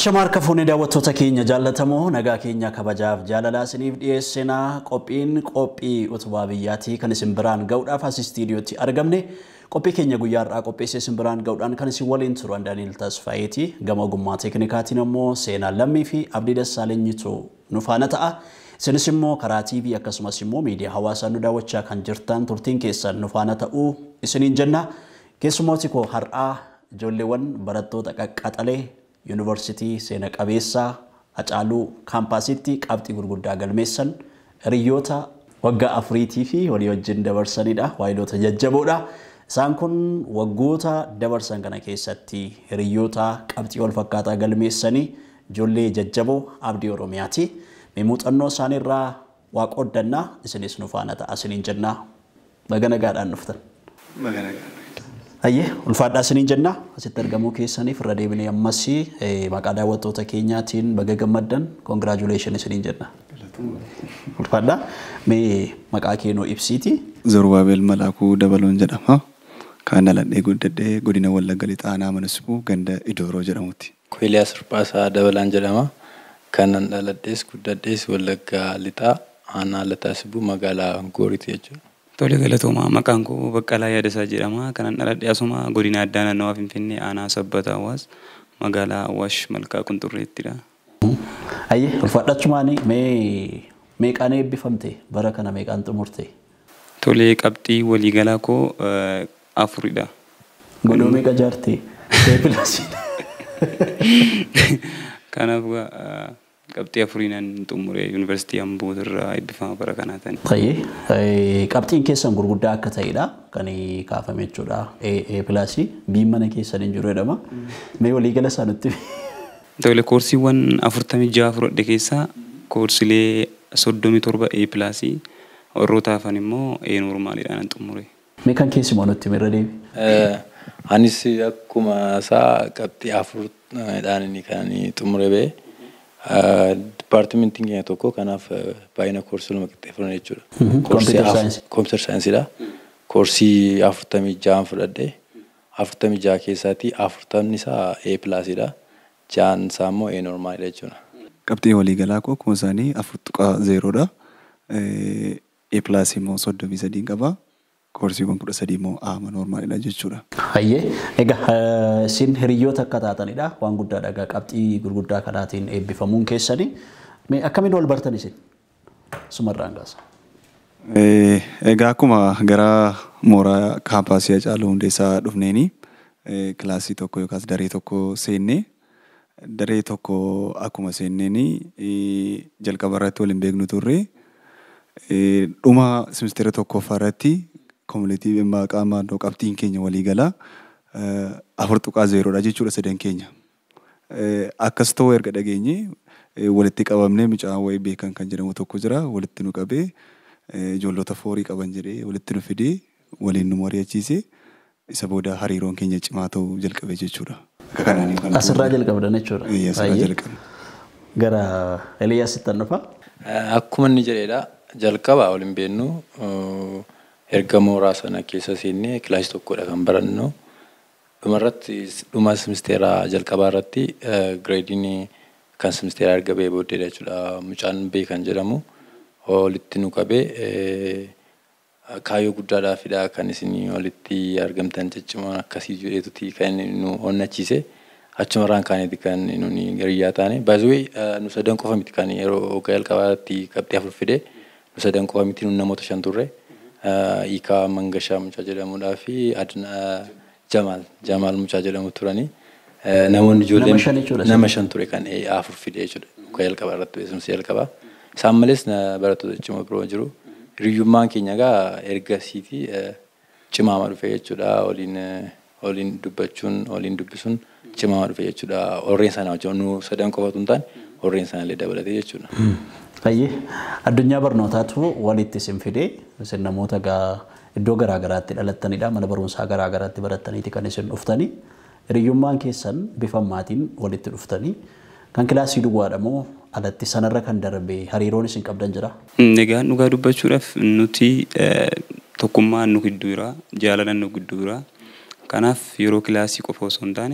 Ashamaa harka fuunee daawwattoota keenya jaallatamoo nagaa keenya kabajaaf jaalalaa isiniif dhiyeessinaa qophiin qophii utubaa biyyaatii kan isin biraan ga'uudhaaf as istiidiyootti argamne qophii keenya guyyaa har'aa qopheessee isin biraan ga'uudhaan kan isin waliin turan Daaniil Tasfaayeeti gama ogummaa teeknikaatiin immoo seenaa lammii fi abdii dassaaleenyitu nu faana ta'a. Isinis immoo karaa TV akkasumas immoo miidiyaa hawaasaa nu daawwachaa kan jirtan turtiin keessan nu faana ta'uu isiniin jenna. Keessumooti koo har'aa ijoolleewwan barattoota qaqqaxalee ዩኒቨርሲቲ ሴነ ቀቤሳ አጫሉ ካምፓሲቲ ቃብጢ ጉርጉዳ ገልሜሰን ርዮታ ወጋ አፍሪቲ ፊ ወሊ ወጅን ደበርሰኒዳ ዋይሎተ እሳን ኩን ወጎታ ደበርሰን ከነ ኬሰቲ ርዮታ ቀብጢ ወል ገልሜሰኒ ጆሌ ጀጀቦ አብዲ ኦሮሚያቲ ሜሙጠኖ ሳኒራ ዋቆደና እስኒ ስኑፋነታ አስኒንጅና መገነጋዳ ንፍትን መገነጋ Ayyee ulfaadhaa isiniin jenna. Asitti argamuu keessaniif irra deebinee ammas maqaa daawwattoota keenyaatiin baga gammaddan koongiraajuleeshin isiniin jenna. Ulfaadhaa mee maqaa keenoo ibsiiti. Zorbaabeel Malaakuu Dabaloon jedhama. Kan dhaladhee guddadhee godina Wallagga Lixaanaa Manisibuu ganda Idooroo jedhamuuti. Koiliyaas Ruphaasaa Dabalaan jedhama. Kan dhaladhees guddadhees Wallagga Lixaa aanaa Lataasibuu magaalaa Gooriiti jechuudha. Tole galatoomaa Maqaan koo Baqqalaa Yadasaa jedhama. Kanan dhaladhe asuma godina addaa naannawaa Finfinnee aanaa sabbata hawaas magaalaa wash Malkaa Qunxurreettidha. Ayye ulfaadhachumaan mee meeqaan eebbifamte bara kana meeqaan xumurte? Tolee qabxii waliigalaa koo afuridha. Godoo meeqa jaarti? Kanaaf qabxii afuriinaan xumuree yuunivarsiitii Ambuutirraa eebbifamaa bara kanaa ta'e. Qabxii qabxiin keessan gurguddaa akka dha kan kaafame dha. Ee pilaasii mana keessan hin jiru jedhama. Mm. Mee waliigala isaa nutti. koorsiiwwan afurtamii ja'a keessaa soddomii torba ee pilaasii immoo ee noormaaliidhaan xumure. Mee kan keessumaa nutti Anis akkuma isaa qabxii afurdhaan kan xumure bee. Dipaartimentiin keenya tokko kanaaf uh, baay'ina koorsii lama qixxeeffaman fudan Koompiter saayinsiidha. Koorsii afurtamii ja'an fudhadhe afurtamii ja'a keessatti afurtamni isaa eh, A pilaasidha. Ja'an isaa immoo A eh, normaalidha jechuudha. Qabxii waliigalaa koo kuun isaanii afur ah, zeeroodha. Eh, A pilaasii immoo soddomii sadii qaba. Korsii koorsiiwwan kudha sadii immoo aama noormaalidha jechuudha. Hayyee egaa eh, isin hiriyyoota akka taatanidha waan guddaa dhagaa qabxii gurguddaa kanaatiin eebbifamuun keessanii akkamiin wal bartan isin sumarraan gaasa. Eh, egaa akkuma gara mooraa kaampaasii Hacaaluu Hundeessaa dhufneeni eh, kilaasii tokko yookaas daree tokko seennee daree tokko akkuma seenneeni jalqaba irratti waliin beeknu turre dhuma simistira tokkoffaa irratti koomunitii bimmaa qaamaa iddoo qabxiin keenya walii galaa eh, afur tuqaa zeeroodha jechuudha sadan keenya. Eh, akkas ta'uu erga dhageenye eh, walitti qabamne mucaan wayii beekan kan jedhamu tokko jira walitti nu qabee ijoollota foorii qaban jedhee walitti nu fidee waliin nu mari'achiisee isa booda hariiroon keenya cimaa ta'uu jalqabe jechuudha. Asirraa jalqabdan jechuudha. Gara Eliyaasitti hannufa. Akkuma inni jedhedha jalqabaa waliin beennu. erga mooraa sana keessa seennee kilaasii tokkodha kan barannu. Dhumarratti dhuma simisteeraa jalqabaa irratti eh, gireediin kan simisteeraa erga ba'ee booddeedha jechuudha. Mucaan B kan jedhamu walitti eh, nu qabee kaayyoo guddaadhaafidha kan isin walitti argamtan ciccimoo akkasii jedheetuti kan nu onnachiise. Achuma irraan kaaneeti kan nuni hiriyyaa taane. Baay'ee nu sadan qofa kan yeroo hoggaa jalqabaa irratti qabxee afur fide nu sadan qofa miti nu namoota shan turre. Hiikaa Mangashaa Mucaa jedhamudhaa fi Adnaa Jamaal Jamaal Mucaa jedhamu turani. Namoonni ijoolleen nama shan ture kan afur fide jechuudha. Luka jalqabaa irratti beekumsa jalqabaa. Isaan malees barattoota ciccimoo biroo jiru. Hiriyyummaan keenya egaa erga siitii cimaama dhufe jechuudha. Waliin waliin dubbachuun waliin dubbisuun cimaama dhufe jechuudha. Warreen sana wajjin nu sadan qofatu hin taane warreen sanallee dabalatee jechuudha. ይህ አዱኛ በርኖታቱ ወሊት ስንፊዴ ስነሞተ ጋ እዶ ገራገራት ደለተኒ ዳ መነበሩንሳ ገራገራት በረተኒ ከን ስን ኬሰን ቢፈማቲን ወሊት ዱፍተኒ ከን ክላሲ ደሞ አለት ሰነረ ከን ደረቤ ሀሪሮን ነጋ ኑጋ ረፍ ኑቲ ቶኩማ ኑ ግዱራ ጃለነ ከናፍ የሮ ቆፎ ሶንዳኔ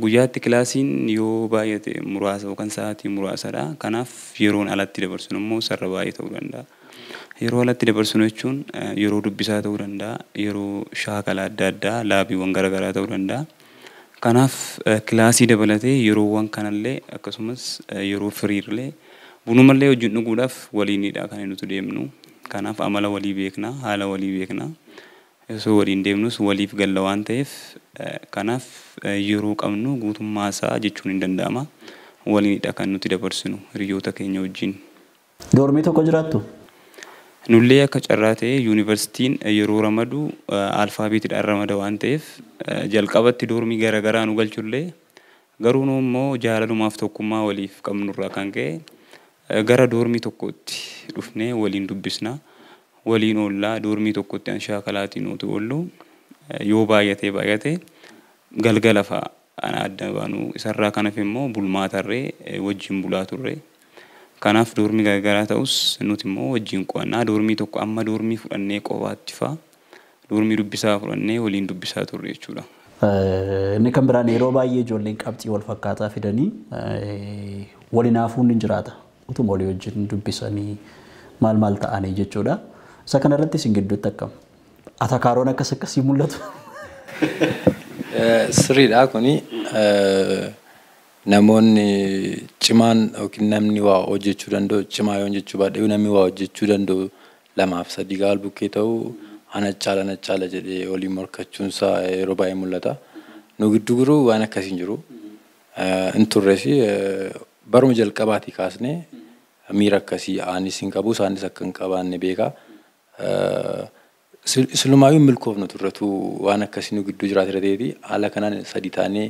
Guyyaatti kilaasiin yoo baay'ate muraasa yookaan sa'aatii muraasadha. Kanaaf yeroon alatti dabarsun immoo sarara baay'ee ta'uu danda'a. Yeroo alatti dabarsinu jechuun eh, yeroo dubbisaa ta'uu danda'a, yeroo shaakala adda addaa laabiiwwan garaagaraa ta'uu danda'a. Kanaaf eh, kilaasii dabalatee yeroowwan kanallee akkasumas eh, yeroo firiirlee bunumallee wajjin dhuguudhaaf waliinidha kan nuti deemnu. Kanaaf amala walii beekna, haala walii beekna. osoo waliin deemnus waliif galla waan ta'eef kanaaf yeroo qabnu guutummaa isaa jechuun hin danda'ama. waliinidha kan nuti dabarsinu hiriyoota keenya wajjin. Doormii tokko jiraattu? Nullee akka carraa ta'e yuunivarsiitiin yeroo ramadu alfaabeetiidhaan ramada waan ta'eef jalqabatti doormii garaa nu galchullee garuu nu immoo jaalalumaaf tokkummaa waliif qabnurraa kan ka'e gara doormii tokkootti dhufnee waliin dubbisna. waliin ollaa dormii tokkotti an shaakalaatiin utu oollu yoo baay'atee baay'ate galgala fa'a ana adda baanu isarraa kanaf immoo bulmaatarree wajjin bulaa turre. Kanaaf dormii garagaraa ta'us nuti immoo wajjin qo'annaa dormii tokko amma dormii fudhannee qofaatti fa'a dormii dubbisaa fudhannee waliin dubbisaa turre jechuudha. Inni kan biraan yeroo baay'ee ijoolleen qabxii wal fidanii walinaafuu ni jiraata. Utuma walii wajjin dubbisanii maal maal ta'anii jechuudha. Isa kanarratti isin gidduutti akkam? Atakaaroon akkas akkasii mul'atu. Sirriidha kuni namoonni cimaan yookiin namni waa hojjechuu danda'u cimaa yoo jechuu baadhee namni waa hojjechuu danda'u lamaaf sadii gaal bukkee ta'uu ana caala na caala jedhee waliin morkachuunsaa yeroo baay'ee mul'ata. Nu gidduu garuu waan akkasiin jiru hin turres baruma jalqabaatii kaasnee miira akkasii aanis hin qabu isaanis akka hin qabaanne beekaa. Silumaayyuu milkoofnu turreetu waan akkasii nu gidduu jiraate ta'eeti haala kanaan sadi taanee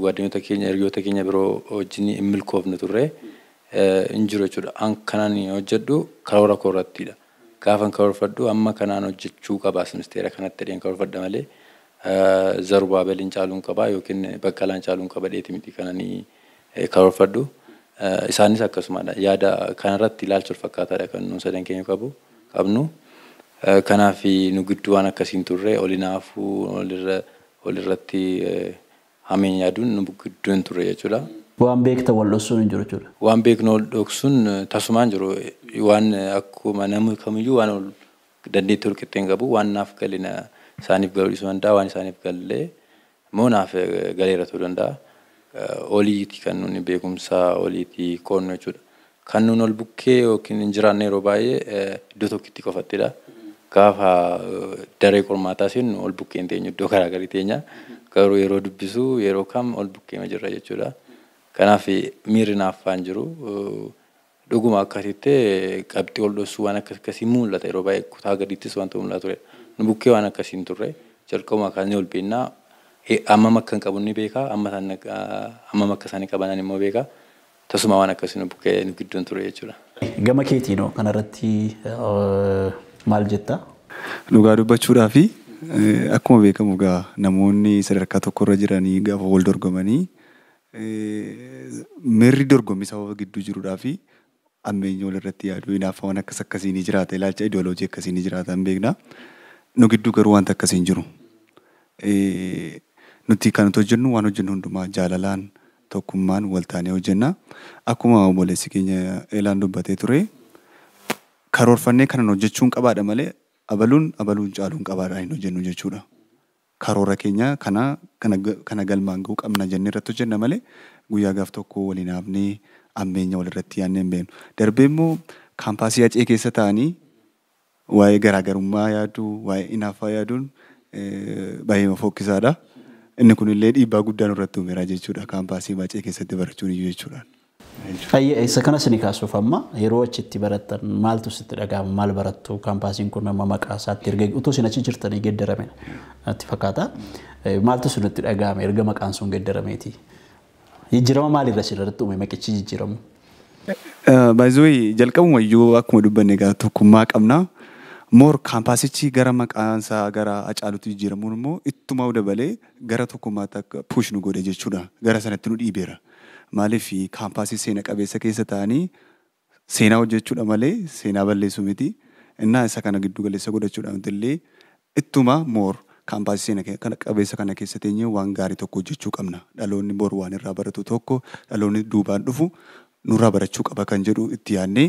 guwaadinoota keenya hiriyoota keenya biroo wajjin hin milkoofne turre hin jiru jechuudha. An kanaan hojjedhu karoora koorrattidha. Gaafan karoorfadhu amma kanaan hojjechuu qaba sinisteera kanatti dheen karoorfadha malee zaru baabaliin qabaa yookiin baqqalaan caaluu hin qaba dheeti miti kananii karoorfadhu. Isaanis akkasumadha. Yaada kanarratti ilaalcha wal fakkaataadha kan nuun sadan keenya qabu. qabnu. Kanaaf nu gidduu waan akkasiin turre olinaafuu walirratti hameen yaaduun nu gidduu hin turre jechuudha. Waan beekta wal hin jiru jechuudha. Waan beeknu wal dhoksuun tasumaan jiru. Waan akkuma namni kamiyyuu waan wal dandeettii wal qixxeen qabu waan naaf galee isaaniif galuu dhiisuu danda'a waan isaaniif gallee immoo naaf galeera ta'uu danda'a. Oliiti kan nuni beekumsa oliiti qoodnu jechuudha. Kan nun ol bukkee yookiin hin jiraanne yeroo baay'ee eh, iddoo tokkitti qofattidha. Gaafa eh, daree qormaataa seennu ol bukkeen teenya iddoo garaagarii teenya. Garuu yeroo yeroo kam ol bukkeema jirra jechuudha. Kanaaf miirri naaffaan jiru eh, dhuguma akkasitti qabxii ol dhossuu waan akkas akkasii mul'ata yeroo baay'ee kutaa gadiittis bukkee waan hin turre jalqabuma ol Hammam akka hin ni beekaa hammam akka isaanii immoo beekaa. Tasuma waan akkasii bukee bukkee nu gidduun ture jechuudha. Gama keetiinoo kanarratti maal jettaa? Dhugaa dubbachuudhaa fi akkuma beekamu egaa namoonni sadarkaa tokkorra jiranii gaafa wal dorgomanii mirri dorgommii sababa gidduu jirudhaa fi ammeenya walirratti yaaduu hinaafaa waan akkas akkasii ni jiraata ilaalcha ideoloojii akkasii ni beekna. Nu garuu wanta akkasii hin jiru. Nuti kan nuti hojjennu waan hojjennu hundumaa jaalalaan. tokkummaan waltaanee hojjenna. Akkuma obboleessi keenya eelaan dubbatee turee, karoorfannee kanan hojjechuun qabaadha malee abaluun abaluun caaluun qabaadha hin hojjennu jechuudha. Karoora keenya kana kana galmaan ga'u qabna jennee irratti hojjenna malee guyyaa gaaf tokko waliin haafnee ammeenya walirratti yaadnee hin beeknu. Darbee immoo kaampaasii Acee keessa taa'anii waa'ee garaagarummaa yaaduu, waa'ee inaafaa yaaduun baay'ee fokkisaadha. inni kun illee dhiibbaa guddaan irratti uumera jechuudha kaampaasii baacee keessatti barachuun iyyuu jechuudha. Isa kanas ni kaasuuf amma yeroo achitti barattan maaltu sitti dhaga'ama maal barattu kaampaasiin kun amma maqaa isaatti erga utuu isin achi jirtanii geeddarame natti fakkaata maaltu sun itti dhaga'ama erga maqaan sun geeddarameeti jijjiirama maalirra irratti uume maqichi jijjiiramu. Baay'isuu jalqabuma iyyuu akkuma dubbanne gaafaa tokkummaa qabnaa. moor kaampaasichi gara isaa gara Acaalutti jijjiiramuun immoo ittuma dabalee gara tokkummaatti akka push nu godhe jechuudha. Gara sanatti nu dhiibeera. Maaliif kaampaasii seena qabeessa keessa ta'anii seenaa hojjechuudha malee seenaa balleessu miti. Innaa isa kana giddu galeessa godhachuudhaan illee ittuma moor kaampaasii seena qabeessa kana keessa teenyee waan gaarii tokko hojjechuu qabna. Dhaloonni moor waan irraa baratu tokko dhaloonni duubaan dhufu nurraa barachuu qaba kan jedhu itti yaadnee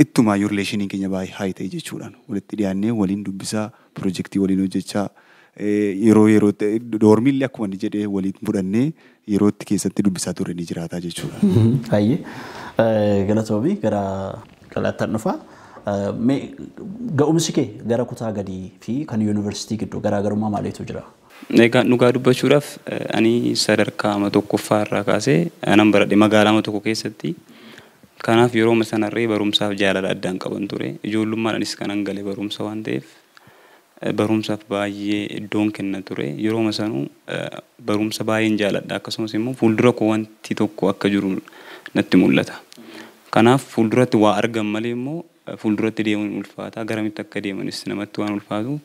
Ittuma rileeshinii keenya baay'ee haayii ta'e jechuudhaan walitti dhiyaannee waliin dubbisaa pirojektii waliin hojjechaa eh, yeroo yerootti doormiillee akkuma jedhee waliin fudhannee yerootti keessatti dubbisaa ture ni jiraataa jechuudha. Haayyi eh, galatoobii gara galaattaan dhufa. Eh, ga'umsi gara kutaa gadii fi kan yuunivarsiitii gidduu garaagarummaa maaliitu jira? Egaa dhugaa dubbachuudhaaf ani sadarkaa ama tokkoffaa irraa kaasee anan baradhe magaalaa tokko keessatti Kanaaf yeroo sanarree barumsaaf jaalala addaan qaban ture. Ijoollummaadhaanis kan hangalee barumsa waan ta'eef eh, barumsaaf baay'ee iddoon kenna ture. Yeroo sanuu eh, barumsa baay'een jaaladha. Akkasumas immoo fuuldura koo wanti tokko akka jiru natti mul'ata. Kanaaf fuulduratti waa argan malee immoo eh, fuulduratti deemuun ulfaata. Garamitti akka deemanis namatti waan ulfaatu.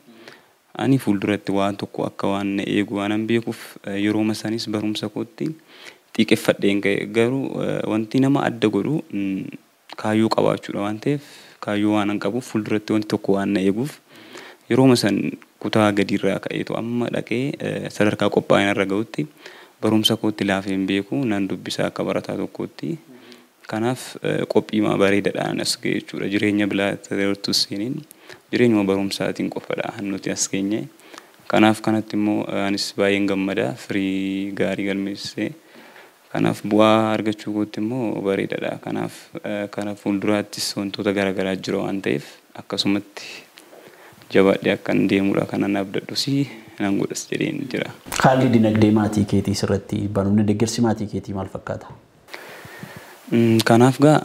Ani fuulduratti waan tokko akka waan na eegu waanan beekuuf yeroo sanis barumsa kootti xiqqeeffadheen ga'e. Garuu eh, wanti nama adda godhu mm, kaayyoo qabaachuudha waan ta'eef kaayyoo waan an qabuuf fuulduratti wanti tokko waan na eeguuf yerooma san kutaa gadiirraa ka'eetu amma dhaqee eh, sadarkaa qophaa'in irra ga'utti barumsa kootti laafee hin beeku nan dubbisaa akka barataa tokkootti. Kanaaf eh, qophiimaa bareedaadhaan as ga'e jechuudha. Jireenya bilaata yerootti seeniin jireenyuma barumsaatiin qofadha nuti as geenye. Kanaaf kanatti immoo anis baay'een gammadaa firii gaarii galmeessee. Kanaaf bu'aa argachuu gootti immoo bareedaadha. Kanaaf kana fuulduraattis wantoota garaa jira waan ta'eef akkasumatti jabaadhee akkan deemudha kana naaf dadhusii nan godhas jedheen jira. Haalli dinagdee maatii keetii sirratti barumni deeggarsi maatii keetii maal fakkaata? Kanaaf gaa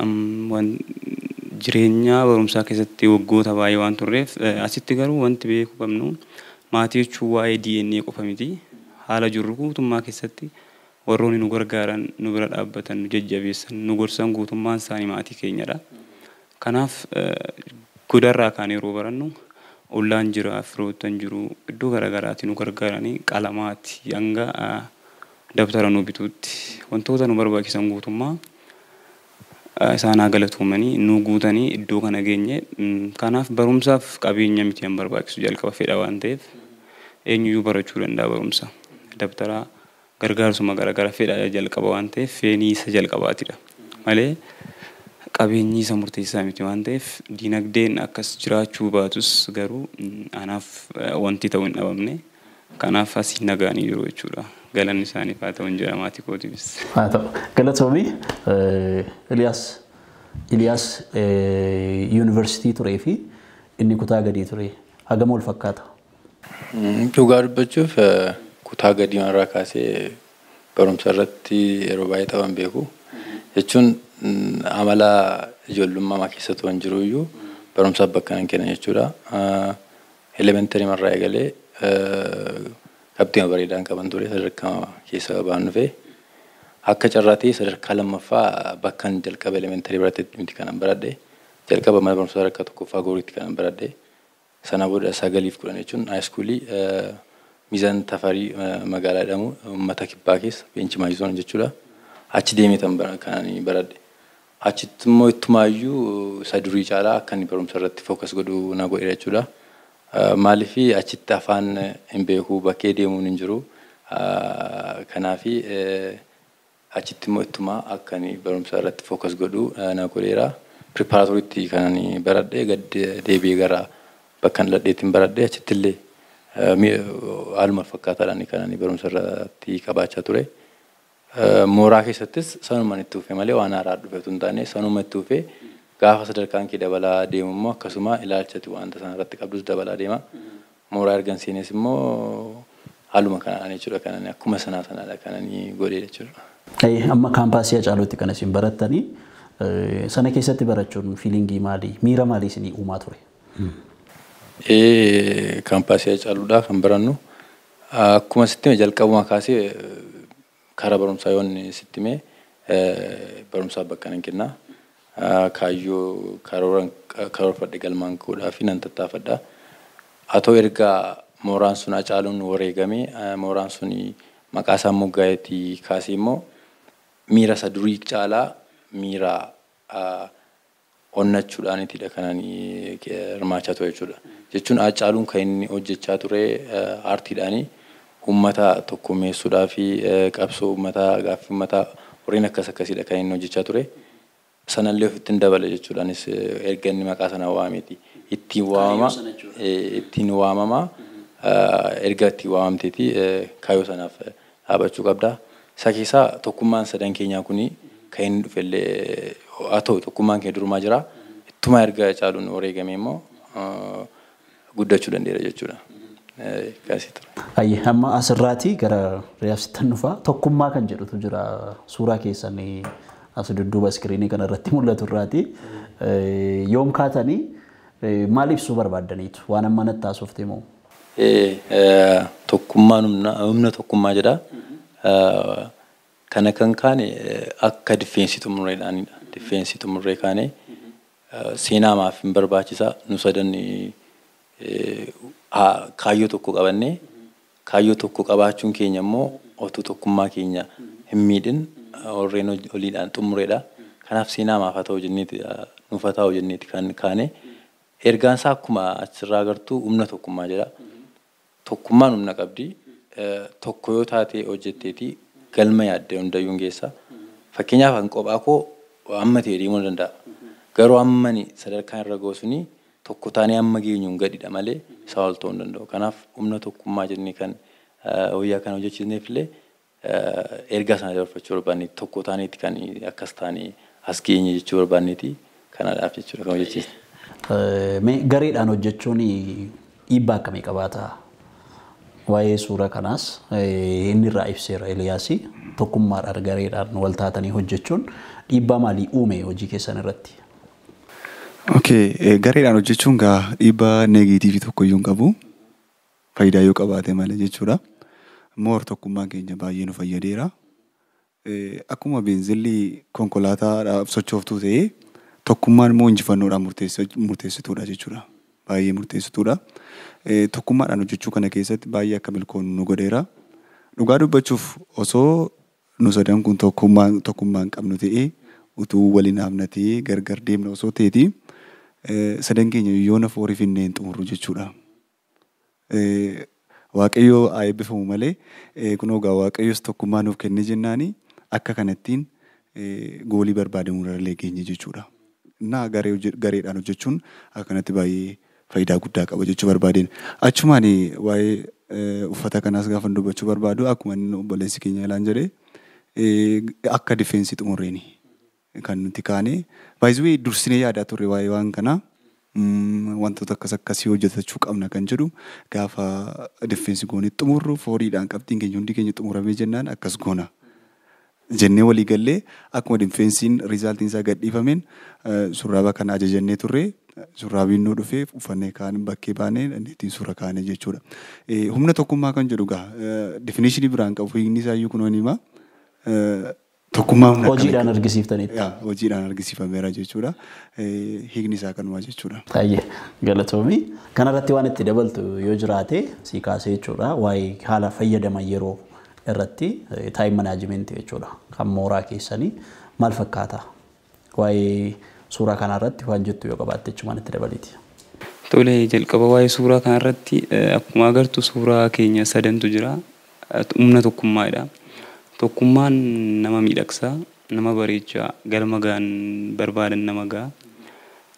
jireenya barumsaa keessatti waggoota baay'ee waan turreef asitti garuu wanti beeku qabnu maatii jechuun waa'ee DNA qofa miti. Haala jirru guutummaa keessatti warroonni nu gargaaran nu bira dhaabbatan nu jajjabeessan nu gorsan guutummaan isaanii maatii keenyadha. Kanaaf eh, godarraa kaan yeroo barannu ollaan jiraa, firoottan jiruu iddoo garaagaraatti nu gargaaranii qalamaati hanga eh, dabtara nu bituutti wantoota nu barbaachisan guutummaa eh, isaan haa galatoomanii nu guutanii iddoo kana geenye mm, kanaaf barumsaaf qabeenya miti hin barbaachisu jalqaba fedha waan ta'eef eenyuyyuu barachuu danda'a barumsa dabtaraa. gargaarsuma garaagara fedhaa jalqaba waan ta'eef feenii isa jalqabaatidha malee qabeenyi isa murteessaa miti waan ta'eef diinagdeen akkas jiraachuu baatus garuu anaaf wanti ta'u hin dhabamne kanaaf asii nagaanii jiru jechuudha galanni isaaniif haa ta'u hin jedhamaati kootiifis. Haa ta'u galatoomi Iliyaas Iliyaas yuunivarsiitii turee fi inni kutaa gadii ture hagam wal fakkaata. Dhugaa dubbachuuf. kutaa gadii irraa kaasee barumsa irratti yeroo baay'ee taphan beeku. Jechuun amala ijoollummaa keessa ta'an jiru iyyuu barumsaaf bakka kan kennan jechuudha. Elementariin irraa eegalee qabxii bareedaan qaban ture sadarkaa keessa ba'an dhufe. akka carraatii sadarkaa lammaffaa bakka jalqaba elementary baratetti miti kanan baradhe jalqaba mana barumsaa sadarkaa tokkoffaa gooritti kanan baradhe sana booda sagaliif kudhan jechuun haayiskuulii miizaan tafarii magaalaa jedhamu uummata kibbaa keessa beenchi maayizoon jechuudha. Achi deemee kan baradhe. Achitti immoo ittumaayyuu isa durii caalaa akka inni barumsa irratti fookas godhu na godhe jechuudha. Maaliif achitti afaan hin beeku bakkee deemuun hin jiru. Kanaaf achitti immoo akka inni irratti fookas na godheera. baradhe deebi'ee gara bakka hin ladheetti baradhe achitti illee. haaluma fakkaataadhaan kan barumsa irratti qabaachaa ture. Mooraa keessattis sanuma itti uffe malee waan haaraa dhufe tun taane sanuma itti uffe gaafa sadarkaan kee dabalaa deemu immoo akkasuma ilaalchati waanta sana irratti qabdus dabalaa deema. Mooraa ergan seenes immoo haaluma kanaan jechuudha kanan akkuma sanaa sanaadha kananii godhee jechuudha. Amma kaampaasii Haacaaluutti kan isin barattanii sana keessatti barachuun fiilingii maalii miira maalii isinii uumaa ture? Ee, kan Paasiyaa Caaluudhaa kan barannu. Akkuma sitti hime jalqabuma kaasee karaa barumsaa yoon inni sitti hime barumsaa bakka nan kenna. Kaayyoo karoorfadhe galmaan kuudhaa fi nan tattaafadha. Haa ta'u ergaa mooraan sun acaaluun wareegame mooraan sun maqaa isaa Moggaayetii kaasee immoo miira isa durii caalaa miira onnachuudhaanitidha kan hirmaachaa ture jechuudha. Jechuun Haacaaluun kan inni hojjechaa ture eh, aartiidhaanii uummata tokkummeessuudhaa fi eh, qabsoo uummataa gaaffii uummataa warreen akkas akkasiidha kan inni hojjechaa ture. Sanallee ofitti hin dabale jechuudhaanis eh, erga inni maqaa sana waameeti. Ittiin waamama ittiin waamama mhm. erga ittiin waamamteeti kaayoo sanaaf dhaabachuu qabda. Isa keessaa tokkummaan sadan keenyaa kunii kan inni dhufellee haa ta'u tokkummaan kee durumaa jira. Ittuma erga caaluun wareegame immoo guddachuu danda'eera jechuudha. Ayyi amma asirraati gara riyaabsittan dhufaa tokkummaa kan jedhutu jira suuraa keessan as dudduuba iskiriinii kana irratti mul'atu irraati. Yoom kaatanii maal ibsuu barbaaddaniitu waan amma natti taasifte moo? Tokkummaan humna tokkummaa jedha. Kana kan kaane akka difeensi xumureedhaanidha. Rifeensi tumuree kaane eh, seenaamaaf hin barbaachisa nu sadan eh, kaayyoo tokko qabanne kaayyoo tokko qabaachuun keenya immoo otuu tokkummaa keenya hin miidhin eh, warreen oliidhaan kanaf Kanaaf seenaa maaf haa ta'u jenneeti nuuf haa kan kaane. Ergaan isaa akkuma asirraa agartu humna tokkummaa jedha. Tokkummaan humna qabdi. Tokko yoo taate hojjetteeti galma yaadde hundayyuun geessa. Fakkeenyaaf hanqophaa koo ammatee deemuu danda'a. Garuu ammani sadarkaa irra goosuni tokko taanee amma geenyuun gadhiidha malee isaa ol ta'uu hin danda'u. Kanaaf humna tokkummaa jennee kan wayyaa kana hojjechiisneef illee ergaa sana dabarfachuu barbaanne tokko taaneetti kan akkas taanee as geenye jechuu barbaanneeti. Kanadhaaf jechuudha kan hojjechiisne. Gareedhaan hojjechuun dhiibbaa akkamii qabaata? Waa'ee suura kanaas inni irraa ibseera Eliyaasii tokkummaadhaan gareedhaan wal taatanii hojjechuun dhiibbaa maalii uume hojii keessan irratti? Eh, gareedhaan hojjechuun gaa dhiibbaa neegitiivii tokko iyyuu hin qabu. Faayidaa yoo qabaate malee jechuudha. Immoo hortokkummaan keenya baay'ee nu fayyadeera. E, Akkuma beenzilli konkolaataadhaaf sochooftuu ta'ee tokkummaan immoo injifannoodhaan e, murteessituudha jechuudha. Baay'ee murteessituudha. Tokkummaadhaan hojjechuu kana keessatti baay'ee akka milkoon nu godheera. Dhugaa dubbachuuf e osoo nu sadan kun tokkummaan tokkummaa hin qabnu ta'ee utuu waliin haamnatee gargar deemna osoo ta'eeti e, sadan keenya yoo na forii finnee hin xumurru jechuudha. E, Waaqayyoo haa eebbifamu malee e, kunoo gaa tokkummaa nuuf kenne jennaani akka kanattiin goolii barbaadamuu irrallee geenye jechuudha. Naa gareedhaan hojjechuun akkanatti baay'ee faayidaa guddaa qaba jechuu barbaadeen. Achumaan waa'ee uffata kanaas gaafa dubbachuu barbaadu akkuma inni obboleessi keenya ilaan jedhee Eh, akka difeensi xumurreeni kan nuti kaane. Baay'ee dursinee yaadaa turre waa'ee waan kanaa mm, wantoota akkas akkasii hojjetachuu qabna kan jedhu gaafa difeensi goonee xumurru fooniidhaan qabxiin keenya hundi keenya xumuramee jennaan akkas goona. Jennee walii akkuma difeensiin riizaaltiin isaa gad eh, kana ajajannee turre shurraabiin nuu dhufee uffannee kaanee bakkee baanee dandeettiin suura kaane jechuudha. Eh, humna tokkummaa kan jedhu difiniishinii biraan qabu kunoo Tokkummaa humna Hojiidhaan argisiiftanitti. Hojiidhaan argisiifameera jechuudha. Hiikni isaa kanumaa jechuudha. Baay'ee Kanarratti waan itti dabaltu yoo jiraate si kaasee jechuudha. Waa'ee haala fayyadaman yeroo irratti taayim manaajimentii jechuudha. Kan mooraa keessani maal fakkaata? Waa'ee suuraa kanarratti waan jettu yoo qabaatte jechuudha itti dabaliti. Tole jalqabaa waa'ee suuraa kanarratti akkuma agartu suuraa keenya sadantu jira. Humna tokkummaadha. Tokkummaan nama miidhagsaa, nama bareechaa, galma barbaadan nama gaha.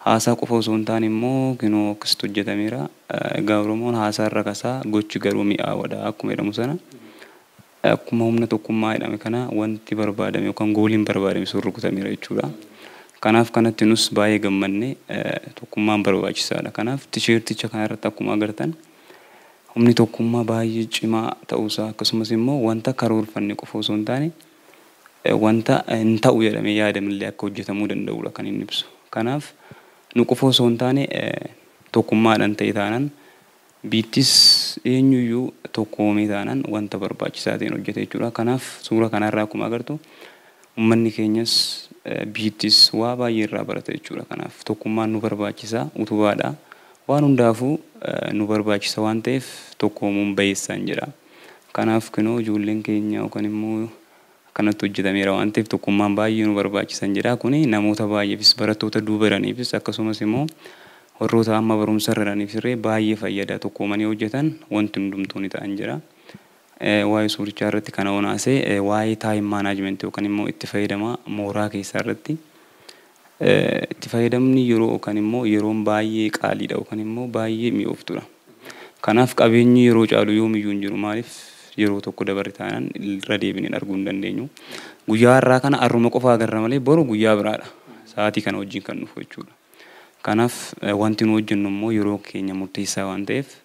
Haasaa qofa osoo hin taane immoo kinoo akkasitti hojjetameera. irra kasaa gochi garuu mi'aawadha akkuma jedhamu sana. Akkuma humna tokkummaa kana wanti barbaadame yookaan gooliin barbaadame sun rukutameera jechuudha. Kanaaf kanatti nus baay'ee gammanne tokkummaan barbaachisaadha. Kanaaf tisheerticha kana irratti akkuma agartan humni tokkummaa baay'ee cimaa ta'uusaa akkasumas immoo wanta karoorfanne qofa osoo hin taane eh, wanta eh, hin ta'u jedhamee yaadamillee akka hojjetamuu danda'udha kan inni ibsu. Kanaaf nu qofa osoo hin taane eh, tokkummaadhaan ta'e taanaan biittis eenyuyyuu tokkoomee taanaan wanta barbaachisaa ta'een hojjeta jechuudha. Kanaaf suura kanarraa akkuma agartu uummanni keenyas biittis waa baay'ee irraa barata jechuudha. Kanaaf tokkummaan nu barbaachisaa utubaadha. Waan hundaafuu eh, nu barbaachisa waan ta'eef tokkoomuun bayeessaan jedha. Kanaaf kunoo ijoolleen keenya yookaan immoo akkanatti hojjetameera waan ta'eef tokkummaan baay'ee nu barbaachisan jedha. Kuni namoota baay'eefis barattoota duubaraniifis akkasumas immoo warroota amma barumsa irra jiraniif sirree baay'ee fayyada. Tokkoomanii hojjetan wanti hundumtuu ni ta'an jedha. Eh, waa'ee suurichaa irratti kana onaasee eh, waa'ee taayim maanaajmentii yookaan immoo itti fayyadama mooraa keessaa irratti. Eh, itti fayyadamni yeroo yookaan immoo yeroon baay'ee qaaliidha yookaan immoo baay'ee mi'ooftudha. Kanaaf qabeenyi yeroo caalu yoomiyyuu hin jiru. Maaliif yeroo tokko dabarre irra deebinee arguu hin dandeenyu. Guyyaa kana har'uma qofa agarra malee boru guyyaa biraadha. Sa'aatii kana wajjin kan dhufu jechuudha. Kanaaf eh, wanti nu hojjennu immoo yeroo keenya murteessaa waan ta'eef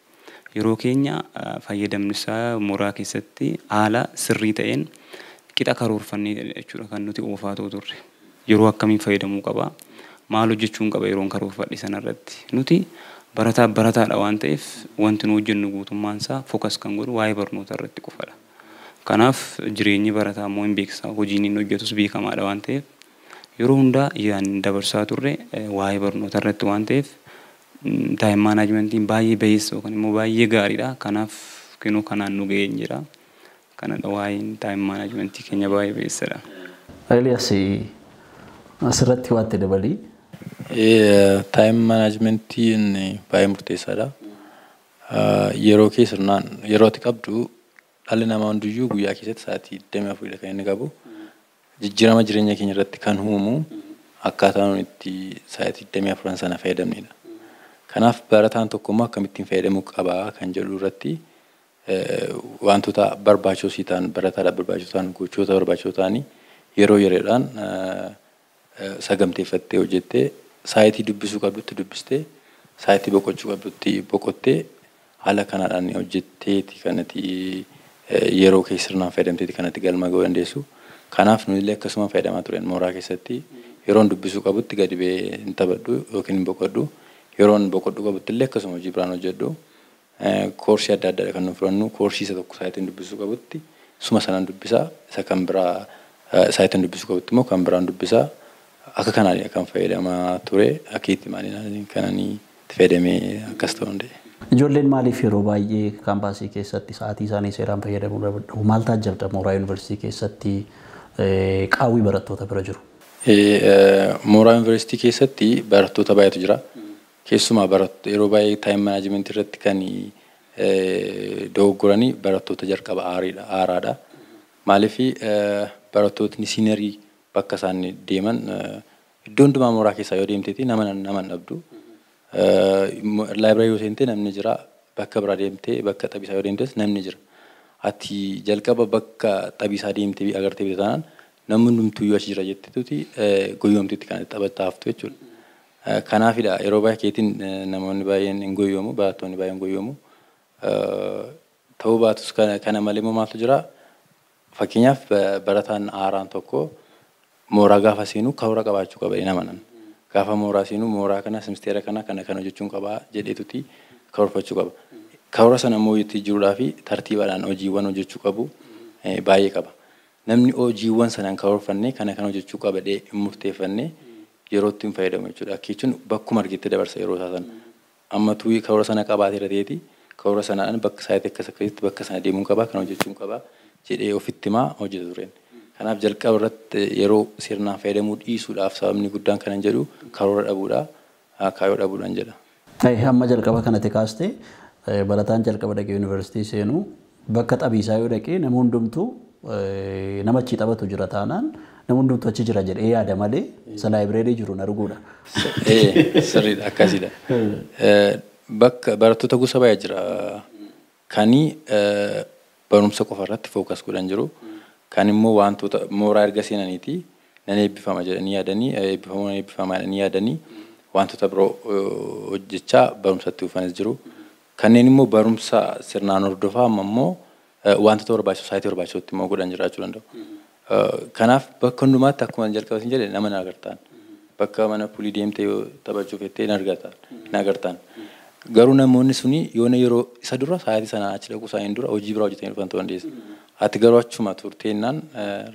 yeroo keenya eh, fayyadamnisaa isaa mooraa keessatti haala sirrii ta'een qixa karoorfannee jechuudha kan nuti oofaa turre. yeroo akkamiin fayyadamuu qabaa maal hojjechuun qaba yeroo karoo fadhisan irratti nuti barataa barataadha waan ta'eef wanti nu hojjennu guutummaa isaa fokas kan godhu waa'ee barnoota irratti qofadha. Kanaaf jireenyi barataa immoo hin beeksaa hojiin hin hojjetus beekamaadha waan ta'eef yeroo hundaa yaan dabarsaa turre eh, waa'ee barnoota irratti waan ta'eef mm, taayim maanaajmentiin baay'ee bayeessa yookaan immoo baay'ee gaariidha. Kanaaf kenoo kanaan nu ga'een jira. waayee waa'een taayim maanaajmentii keenya baay'ee bayeessadha. Eeliyaasii asirratti waatti dabalii. Taayim maanaajimentiin baay'ee murteessaadha. Yeroo kee sirnaan yerootti qabdu dhalli namaa hundiyyuu guyyaa keessatti sa'aatii 24 kan inni qabu jijjiirama jireenya keenya irratti kan uumu akkaataa nuti itti sa'aatii afuran sana fayyadamnidha. Kanaaf barataan tokko immoo akkamittiin fayyadamuu qaba kan jedhu irratti wantoota barbaachisoo ta'an barataadhaaf barbaachisoo ta'an gochoota barbaachisoo ta'anii yeroo yeroodhaan sagamtee fattee hojjettee saayitii dubbisuu qabdutti dubbistee saayitii boqochuu qabdutti boqottee haala kanaadhaan hojjetteeti kanati yeroo kee sirnaan fayyadamteeti kanatti galma ga'uu dandeessu. Kanaaf nunillee akkasuma fayyadamaa turen mooraa keessatti yeroon dubbisuu qabutti gadi ba'ee hin taphadhu yookiin hin boqodhu yeroon boqodhu qabutti illee akkasuma hojii biraan hojjedhu. Koorsii adda addaa kan nu fudhannu koorsii isa tokko saayitiin dubbisuu qabutti suma sanaan dubbisaa isa kan biraa saayitiin dubbisuu qabutti immoo kan biraan dubbisaa. akka kanaan kan fayyadamaa ture akka itti maaliin kananii itti fayyadamee akkas ta'u hundee. Ijoolleen maaliif yeroo baay'ee kaampaasii keessatti sa'aatii isaanii seeraan fayyadamuu danda'u? Maal taajjabda mooraa yuunivarsiitii keessatti qaawwii barattoota bira jiru? Mooraa yuunivarsiitii keessatti barattoota baay'eetu jira. Keessumaa yeroo baay'ee taayim maanaajimenti irratti kan dogoggoranii barattoota jalqaba aaraadha. Maaliif barattootni siinarii bakka isaan deeman iddoo eh, hundumaa mooraa keessaa yoo deemteeti nama nama hin dhabdu. Eh, Laayibraarii yoo seentee namni jira bakka biraa deemtee bakka taphisaa yoo deemtes namni jira. Ati jalqaba bakka taphisaa deemtee agartee bitataan namni hundumtuu yoo achi jira jetteetuti eh, goyyomtiitti kan taphataa haftu jechuudha. Kanaafidha yeroo baay'eetiin namoonni baay'een hin goyyoomu barattoonni baay'een goyyoomu. Ta'uu baatus kana malee immoo maaltu jira fakkeenyaaf barataan aaraan tokko. mooraa gaafa seenuu karoora qabaachuu qaba jedhee amanan. Gaafa mooraa seenuu mooraa kana simsteera kana kana kana hojjechuun qabaa jedheetuti karoorfachuu qaba. Karoora sana immoo hojiiwwan hojjechuu qabu eh, baay'ee qaba. Namni hojiiwwan sanaan kana kana hojjechuu qaba murteeffannee yeroo fayyadamu jechuudha. Akka jechuun bakkuma dabarsa yeroo Amma sana irra akkas akkasitti bakka sana jedhee ofitti hojjeta tureen. Kanaaf jalqaba irratti yeroo sirnaan fayyadamuu dhiisuudhaaf sababni guddaan kanan jedhu karoora dhabuudha. Kaayoo dhabuudhaan jedha. Amma jalqaba kanatti kaaste barataan jalqaba dhaqee yuunivarsiitii seenuu bakka xabiisaa yoo dhaqee nama hundumtuu nama achi taphatu jira taanaan nama hundumtuu achi jira jedhee yaada malee isa salaayibireerii jiruun arguudha. Sirriidha akkasiidha. Bakka barattoota gosa baay'ee jira. Kanii barumsa qofa irratti fookas godhan jiru. Kan immoo wantoota mooraa erga seenaniiti nan eebbifama jedhanii yaadanii eebbifamuun eebbifama jedhanii yaadanii wantoota biroo hojjechaa barumsatti ufanis jiru. Kanneen immoo barumsa sirnaan hordofaa amma immoo wantoota barbaachisoo saayitii barbaachisuutti godhan jiraachuu danda'u. Kanaaf bakka hundumaatti akkuma isin nama na Bakka mana pulii deemtee taphachuuf jettee Garuu namoonni yeroo isa dura saayitii achi hojii biraa hojjetanii dhufan ta'uu Ati garuu achuma turteennaan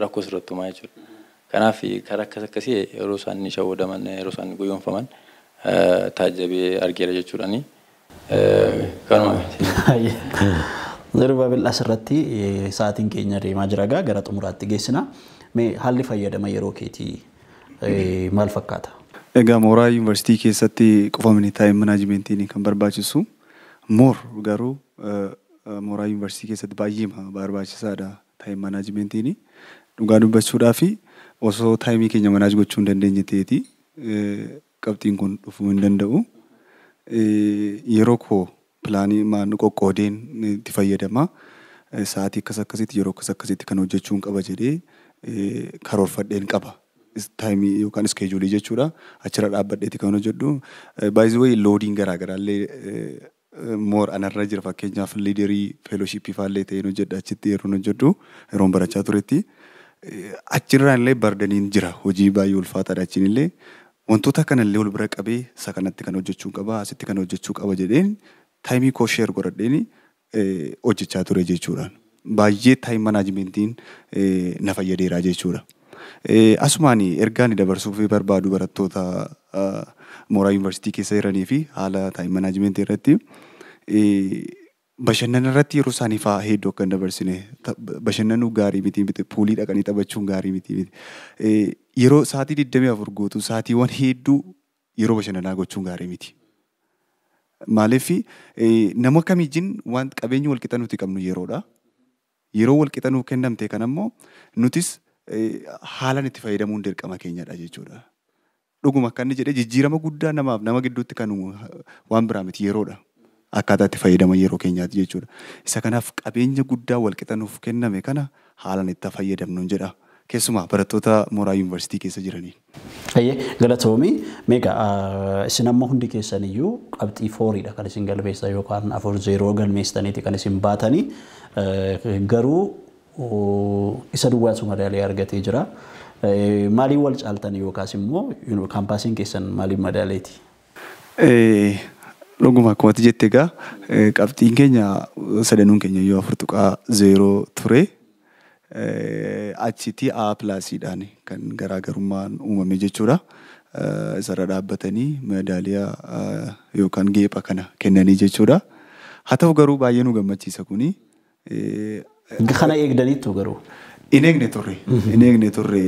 rakkoo sirratti jechuudha. Kanaaf kar akkas akkasi yeroo isaan shawwadaman, yeroo isaan guyyoonfaman taajabee argeera jechuudhani. Zirba bal'aa asirratti sa'aatiin keenya deemaa jira gara xumuraatti geessina. Haalli fayyadama yeroo keetii maal fakkaata? Egaa mooraa yuunivarsiitii keessatti qofa minitaa kan barbaachisu. Moor garuu mooraa yuunivarsiitii keessatti baay'ee barbaachisaadha taa'im maanaajimentiini. Dhugaa dubbachuudhaa fi osoo taa'imii keenya manaaj gochuu hin dandeenye ta'eeti qabxiin kun dhufuu hin danda'u. Yeroo koo pilaanii maan qoqqoodeen itti fayyadama. Sa'aatii akkas akkasitti yeroo akkas akkasitti kan hojjechuu hin qaba jedhee karoorfadheen qaba. taayimii yookaan iskeejuulii jechuudha. Achirra dhaabbadheeti kan hojjedhu. Baay'ee loodiin garaa illee moor'anarra jira fakkeenyaaf liiderii feeloshiippii faallee ta'een hojjedha achitti yeroon hojjedhu yeroon barachaa turetti. Achirraa illee bardaniin jira hojii baay'ee ulfaataadha achiin illee wantoota kana illee ol bira qabee isa kanatti kan hojjechuu qaba asitti kan hojjechuu qaba jedheen taayimii koosheer godhadheen hojjechaa ture jechuudha. Baay'ee taayim manaajimentiin na fayyadeera jechuudha. Asumaan ergaan inni dabarsuuf barbaadu barattoota mooraa yuunivarsiitii keessa jiranii fi haala taa'im manaajimentii irratti e bashannana irratti yeroo isaanii fa'aa hedduu akka dabarsine bashannanuu gaarii miti miti dhaqanii taphachuun gaarii miti yeroo sa'aatii guutuu sa'aatiiwwan hedduu yeroo bashannanaa gochuun gaarii miti. Maaliif nama kamiijin waan qabeenya wal qixa nuti qabnu yeroodha. Yeroo wal nuuf kennamte kanammoo nutis e, haalaan itti fayyadamuun dirqama keenyadha jechuudha. dhuguma akka inni jedhee jijjiirama guddaa namaaf nama gidduutti kan waan biraa miti yeroodha. Akkaataa itti fayyadaman yeroo keenyaati jechuudha. Isa kanaaf qabeenya guddaa walqixanuuf kenname kana haalaan itti fayyadamnu jedha. Keessumaa barattoota mooraa yuunivarsiitii keessa jiraniin. Galatoomii meeqa isin amma hundi keessan iyyuu qabxii fooriidha kan isin galmeessan yookaan afur zeeroo galmeessaniiti kan isin baatanii garuu isa duwwaatu madaalii argatee jira. Maaliin wal caaltan yookaas immoo kaampaasiin keessan maaliif madaaleeti? Dhuguma akkuma jette egaa qabxiin keenya sadanuun keenya iyyuu afur zeeroo ture. Achitti A pilaasiidhaan kan garaagarummaan uumame jechuudha. Isarra dhaabbatanii madaaliyaa yookaan geepha kana kennanii jechuudha. Haa ta'u garuu baay'ee nu gammachiisa kunii. Kana eegdaniittu garuu. Hin eegne turre. Hin mhm. eegne turre.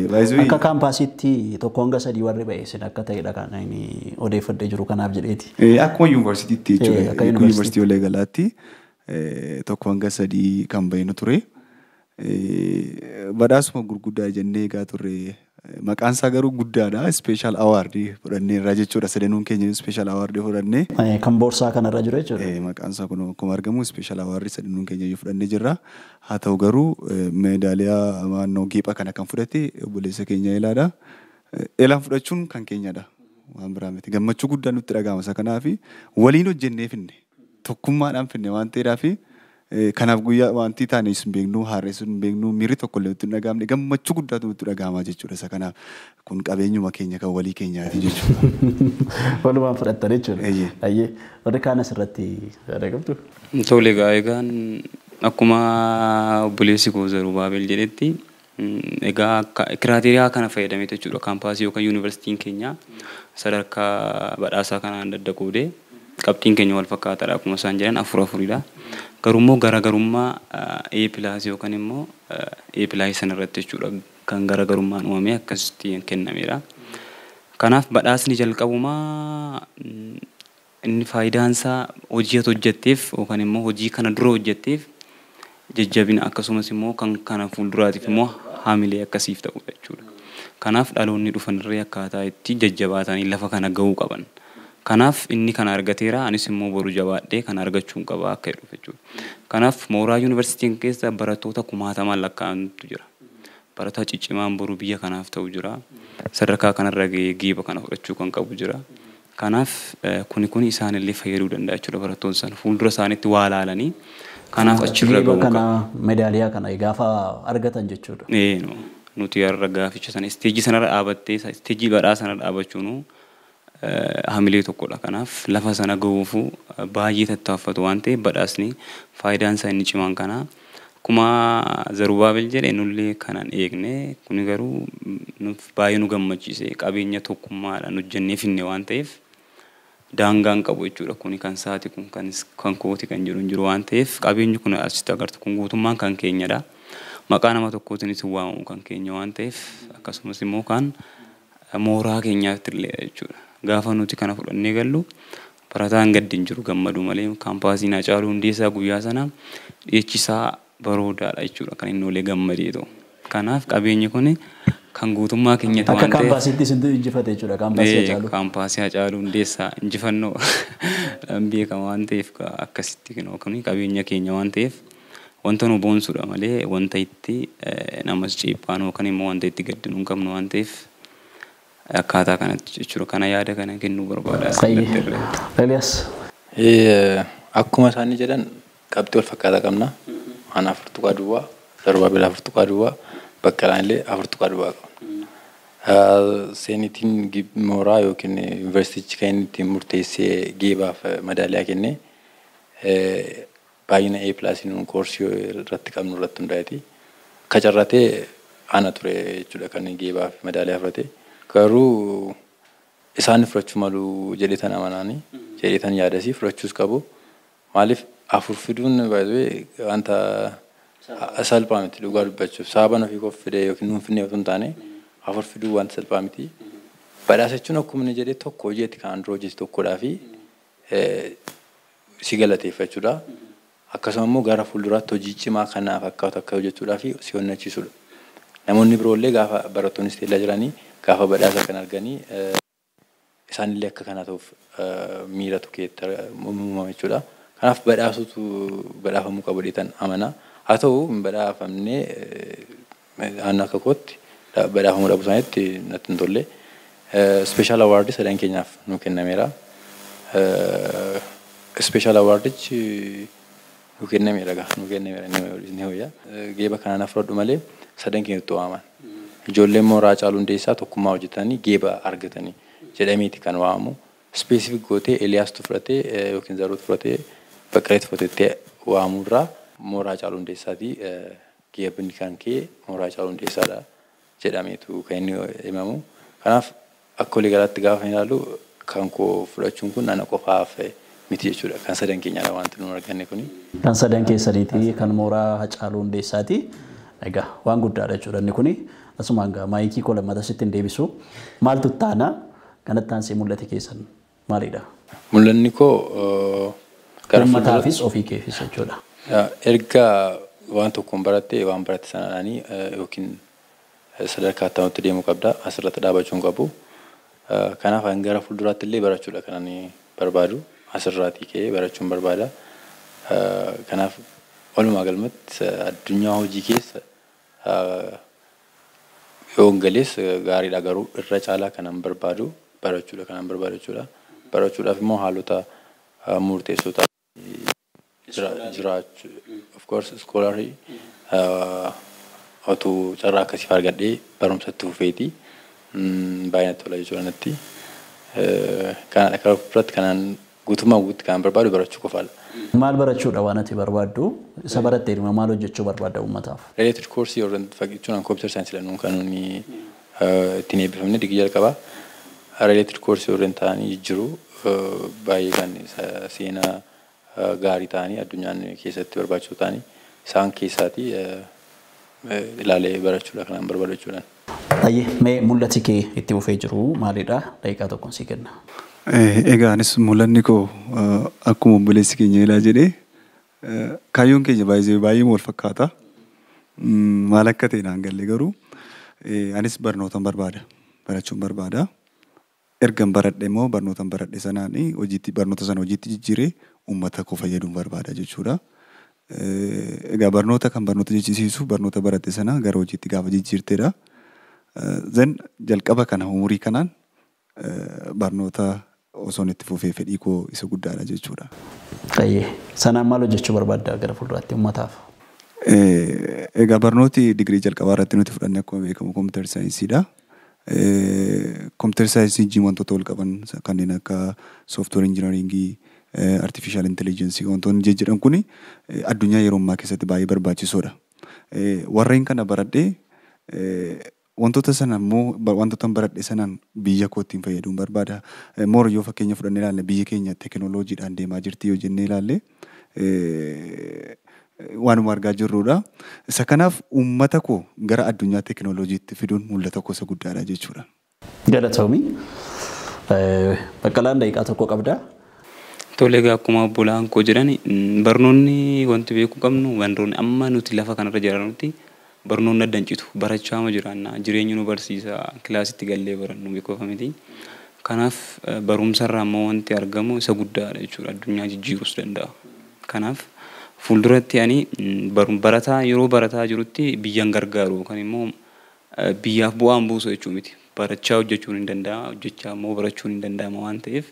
Akka kaampaasiitti tokko hanga sadii warri ba'e sin akka ta'edha kan inni jiru kanaaf jedheeti. Eh, akkuma yuunivarsiitiitti eh, jechuudha. Akka yuunivarsiitii Olee Galaatti tokko hanga sadii kan ba'inu ture. Eh, badhaasuma gurguddaa jennee egaa turre. Maqaan isaa garuu guddaadha. Ispeeshaal awaardii fudhannee irraa jechuudha. Sadanuun keenya ispeeshaal awaardii fudhannee. Eh, kan boorsaa kanarra jiru jechuudha. Maqaan isaa kun akkuma argamu ispeeshaal awaardii sadanuun keenya iyyuu fudhannee jirra. Haa ta'u garuu eh, meedaaliyaa naannoo geephaa kana kan fudhate obboleessa keenya Eelaadha. Eelaan eh, fudhachuun kan keenyadha. Waan biraa miti. Gammachuu guddaan nutti dhagahama. Isa waliin hojjennee finne. Tokkummaadhaan finne waan ta'eedhaafi. Eh, kanaaf guyyaa wanti taane sun beeknu, haarreessu hin beeknu, miirri tokko illee itti dhagahamne gammachuu guddaatu itti dhagahama jechuudha. Isa kun qabeenyuma keenya kan walii keenyaati jechuudha. Walumaan fudhattan jechuudha. Ayyee. Warri kaan asirratti yaada qabdu? Tole egaa egaan akkuma obboleessi koo zaruu jedhetti mm, egaa kiraateriyaa kana fayyadamee jechuudha kaampaasii yookaan yuunivarsiitiin keenya sadarkaa badhaasaa kanaan dadda qoodee qabxiin keenya wal fakkaataadha akkuma isaan jedhan afur afuridha. Garummoo garaagarummaa A pilaasii yookaan immoo A pilaasii sanarratti jechuudha kan garaagarummaan uumamee akkasitti kennamedha. Kanaaf badhaasni jalqabumaa inni faayidaan isaa hojii ati hojjetteef yookaan immoo hojii kana dura hojjetteef jajjabina akkasumas immoo kan kana fuulduraatiif immoo haamilee akkasiif ta'udha jechuudha. Kanaaf dhaloonni dhufanirree akkaataa itti jajjabaatanii lafa kana gahuu qaban. Kanaaf inni kana argateera anis immoo boru jabaadhee kana argachuun qabaa Kanaaf mooraa yuunivarsiitiin keessa baratoota kumaatamaan lakka'antu jira. Barataa ciccimaan boru biyya kanaaf ta'u jira. Sadarkaa kanarra gahee giiba kana fudhachuu kan qabu jira. Kanaaf eh, kuni kuni isaanillee fayyaduu danda'a jechuudha barattoonni sana fuuldura isaaniitti waa laalanii kanaaf achirra gahu kana meedaaliyaa kana gaafa argatan jechuudha. Nuti har'a gaaficha sana isteejii sanarra dhaabattee isteejii badhaa sanarra dhaabachuun Eh, hamilee tokkodha. Kanaaf lafa sana ga'uufuu eh, baay'ee tattaaffatu waan ta'eef badhaasni faayidaan isaa inni cimaan kana. Akkuma Zarubaabel jedhe nullee kanan eegne kuni garuu mm, baay'ee nu gammachiise qabeenya tokkummaadhaan hojjennee finne waan ta'eef daangaan qabu jechuudha kuni kan saati kun kan kooti kan jedhu hin jiru waan ta'eef qabeenyi kun asitti agartu kun guutummaan kan keenyadha. nama tokkootiin waamamu kan keenya waan ta'eef akkasumas immoo kan eh, mooraa keenyaaf illee jechuudha. gaafa nuti kana fudhannee gallu barataan gaddi jiru gammadu malee kaampaasiin Hacaaluu Hundeessaa guyyaa sana dhiyeechisaa baroodaadha jechuudha kan inni oolee gammadee ta'u. Kanaaf qabeenyi kun kan guutummaa keenya ta'an ta'e. Akka kaampaasiitti isin injifate jechuudha kaampaasii Kaampaasii Hacaaluu Hundeessaa injifannoo dhaan beekama waan ta'eef akkasitti kan qabeenya keenya waan ta'eef. wanta nu boonsudha malee wanta itti namas ceephaan yookaan immoo wanta itti gaddinu hin qabnu waan ta'eef akkaataa kanatti jechuudha. Kana yaada kana kennuu barbaada. Eliyaas. Akkuma isaanii jedhan qabxii wal fakkaataa qabna. Waan afur tuqaa duwwaa, darbaa bilaa afur tuqaa duwwaa, bakka laan illee afur tuqaa duwwaa qabna. Seenitiin mooraa yookiin yuunivarsiitichi kan inni ittiin murteessee geebaaf madaaliyaa kenne baay'ina A pilaasii nuun koorsii irratti qabnu irratti hundaa'eeti. Kacarratee carraatee ana ture jechuudha kan geebaaf madaaliyaa fudhate. Garuu isaan fudhachuu malu jedhee tan amanaanii jedhee tan yaadasii fudhachuus qabu. maalif afur fiduun wanta salphaa dhugaa dubbachuuf saaban ofii qofa fidee yookiin nuun finnee otoo afur fiduu Badhaasa jechuun akkuma inni jedhee tokko kan tokkodhaa fi eh, si galateeffachuudha. Akkasuma immoo gara fuulduraatti hojii cimaa kanaaf fakkaatu akka hojjechuudhaa fi si onnachiisuudha. Namoonni biroollee gaafa barattoonni isteellaa jiranii gaafa badhaasa kan arganii eh, isaanillee akka kanaatuuf eh, miiratu keetti uumama jechuudha. Kanaaf badhaasutu badhaafamuu qaba jedhan amanaa. Haa ta'u hin badhaafamnee aanna eh, akka kootti badhaafamuu dhabu isaaniitti natti hin Ispeeshaal sadan keenyaaf nu kennameera. Ispeeshaal awaardichi nu kennameera gaa nu kennameera ni Geeba kanaan malee sadan keenyatti waaman. Ijoolleen mooraa caaluu hundeessaa tokkummaa hojjetanii geeba argatanii jedhameeti kan waamu. Ispeesifik gootee Eliyaastu fudhatee yookiin Zaruutu fudhatee Baqqaleetu fudhatettee waamurraa mooraa caaluu hundeessaati. Geebni kan kee mooraa caaluu hundeessaadha jedhameetu kan inni himamu. Kanaaf akka walii galaatti gaafa ilaallu kan koo fudhachuun kun ana qofaaf miti jechuudha. Kan sadan keenyaa wanti nu arganne kuni. Kan sadan keessaniiti kan mooraa caaluu hundeessaati. Egaa waan guddaadha jechuudha inni kuni. asumaan gaa maayikii sitti hin deebisu. Maaltu taana kanatti aansee mul'ate keessan maalidha? Mul'anni koo. Uummataafis ofii keefis jechuudha. Erga waan tokkoon baratte waan baratte sanadhaanii yookiin sadarkaa itti deemuu qabda. Asirratti dhaabachuun qabu. Kanaaf kan gara fuulduraatti illee barachuudha kan ani barbaadu. Asirraatii ka'ee barachuun barbaada. Kanaaf walumaa galmatti addunyaa hojii keessa Hoongalees gaariidha garuu irra caalaa kanan barbaadu barachuudha kanan barbaadu jechuudha. Barachuudhaaf immoo haalota murteessoo ta'an jiraachuu of course iskoolarii otuu carraa akkasiif argadhee barumsa itti fufeeti baay'inatti tola jechuudha natti. Kana irratti kanaan guutummaa guutti kan barbaadu barachuu qofaadha. Maal barachuudha waan ati barbaaddu? Isa barattee dhimma maal hojjechuu barbaadda uummataaf? Reeleetir koorsii yoo fageechuun aan koompitara saayinsii lannuun kan nuyi ittiin eebbifamne digrii jalqabaa. Reeleetir koorsii warreen ta'anii jiru baay'ee kan seenaa gaarii ta'anii addunyaan keessatti barbaachisoo ta'anii isaan keessaati ilaalee barachuudha kanaan barbaadu jechuudha. Xayyee mee mul'ati kee itti bufee jiru maalidha? Daqiiqaa tokkoon si kenna. Eh, Egaa anis mul'anni koo eh, akkuma obboleessi keenya ilaa jedhee eh, kaayyoon keenya baay'ee wal fakkaata. Mm, Maal akka ta'e naan galle garuu anis barnootan barbaada. Barachuun barbaada. Ergan baradhe immoo barnootan baradhe sanaan hojiitti barnoota sana hojiitti jijjiiree uummata koo fayyaduun barbaada jechuudha. Egaa barnoota kan barnoota jechisiisu barnoota baratte sana gara hojiitti gaafa jijjiirtedha. Then jalqaba kana umurii kanaan barnoota osoon itti fufee fedhii koo isa guddaadha jechuudha. Qayyee. Sanaan maal hojjechuu barbaaddaa gara fuulduraatti uummataaf? Egaa barnooti digirii jalqabaa nuti fudhanne akkuma beekamu koompiteer saayinsiidha. Koompiteer saayinsiin wantoota wal kanneen akka sooftuweer injinaringii, artifishaal inteliijensii wantoonni kun addunyaa yeroo ammaa keessatti baay'ee barbaachisoodha. Warreen kana baradhee wantoota sana immoo wantoota baradhe sanaan biyya kootiin fayyaduu barbaada. Eh, Moor yoo fakkeenya fudhannee ilaalle biyya keenya teekinooloojiidhaan deemaa jirti yoo jennee ilaalle eh, waanuma argaa jirrudha. Isa kanaaf uummata koo gara addunyaa teekinooloojiitti fiduun mul'ata koo isa guddaadha jechuudha. Galatoomii. Eh, Baqqalaan daqiiqaa tokko qabdaa. Tole egaa akkuma obbolaan koo jedhan barnoonni wanti beekuu qabnu barnoonni amma nuti lafa kanarra jiraannutti barnoon adda hin citu ma jiraannaa jireenyi nu barsiisa kilaasitti gallee barannu beekoofa miti. Kanaaf eh, barumsarraa immoo wanti argamu isa guddaadha jechuudha addunyaa jijjiirus danda'a. Kanaaf fuulduratti ani mm, barataa yeroo barataa jirutti biyyan gargaaru kan immoo eh, biyyaaf bu'aan buusu jechuu miti. Barachaa hojjechuun hin danda'ama hojjechaa immoo barachuun hin danda'ama waan ta'eef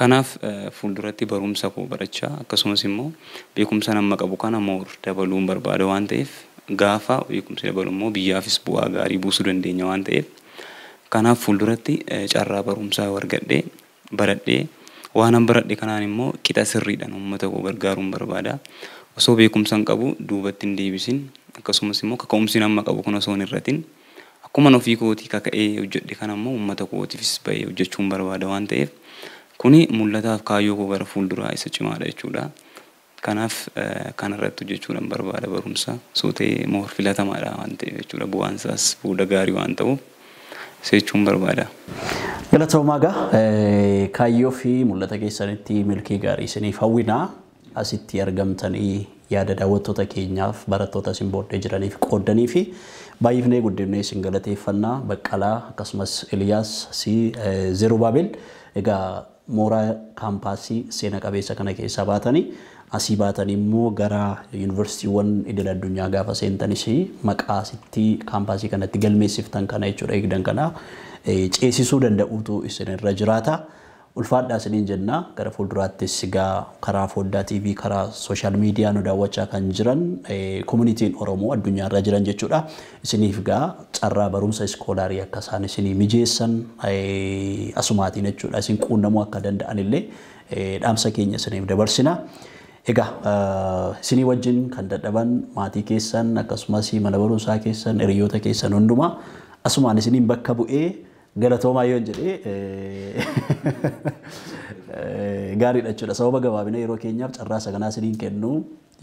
kanaaf eh, fuulduratti barumsa koo barachaa akkasumas immoo beekumsa nama qabu kana moor dabaluun barbaada waan ta'eef gaafa beekumsi dabalu immoo biyyaafis bu'aa gaarii buusuu dandeenya waan ta'eef kanaaf fuulduratti eh, carraa barumsaa wargadhee baradhee waanan baradhe kanaan immoo qixa sirriidhaan uummata koo gargaaruun barbaada. Osoo beekumsan qabu duubatti hin deebisin akkasumas immoo kaka'umsi nama qabu kun osoo hin irratin akkuman ofii kootii kaka'ee hojjedhe kana immoo uummata kootiifis bahee hojjechuun barbaada waan ta'eef kuni mul'ataaf kaayyoo koo gara fuulduraa isa cimaadha jechuudha. Kanaaf kan irratti hojjechuudhaan barbaada barumsaa Suutee moor filatamaadha waan ta'eef jechuudha. Bu'aan isaas fuuda gaarii waan ta'uuf seechuun barbaada. Galatoomaa gaa kaayyoo fi mul'ata keessanitti milkii gaarii isiniif hawwinaa asitti argamtanii yaada daawwattoota keenyaaf barattoota isin booddee jiraniif qooddanii fi baay'ifnee guddinnee isin galateeffannaa Baqqalaa akkasumas Iliyaas si Zerubaabel egaa moora kaampaasii seena qabeessa kana keessaa baatanii Asii baatan immoo gara yuunivarsiitiiwwan idil addunyaa gaafa seentanis maqaa sitti kaampaasii kanatti galmeessiftan kana jechuudha eegdan kana ceesisuu danda'uutu irra jiraata. Ulfaadhaa isiniin jenna gara fuulduraattis egaa karaa foddaa tiivii karaa sooshaal miidiyaa nu daawwachaa kan jiran koominitiin Oromoo addunyaarra jiran jechuudha. Isiniif gaa carraa barumsa iskoolaarii akka isaan mijeessan asumaatiin jechuudha isin quunnamuu akka danda'an illee dhaamsa keenya isiniif dabarsina. Egaa isinii wajjin kan dadhaban maatii keessan akkasumas mana barumsaa keessan hiriyoota keessan hundumaa asumaan isiniin bakka bu'ee galatoomaa yoo jedhee gaariidha jechuudha. Sababa gabaabina yeroo keenyaaf carraa saganaa isiniin kennu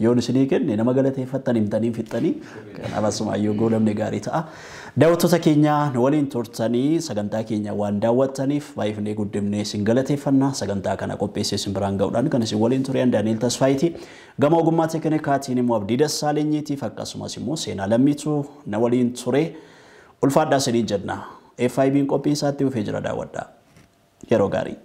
yoon isinii kenne nama galateeffattan himtanii fixxanii kanaaf asumaan yoo goolamne gaarii ta'a. Daawwattoota keenya waliin turtanii sagantaa keenya waan daawwattaniif baay'ifnee guddifnee isin galateeffannaa sagantaa kana qopheessee isin biraan ga'uudhaan kan isin waliin tureen Daani'el Tasfaayitii gama ogummaa teeknikaatiin immoo Abdii Dassaalenyiitiif akkasumas immoo seenaa lammituu na waliin ture ulfaadhaa isiniin jenna. FIB'n qophii isaatti dhufee jira daawwadhaa. Yeroo gaarii.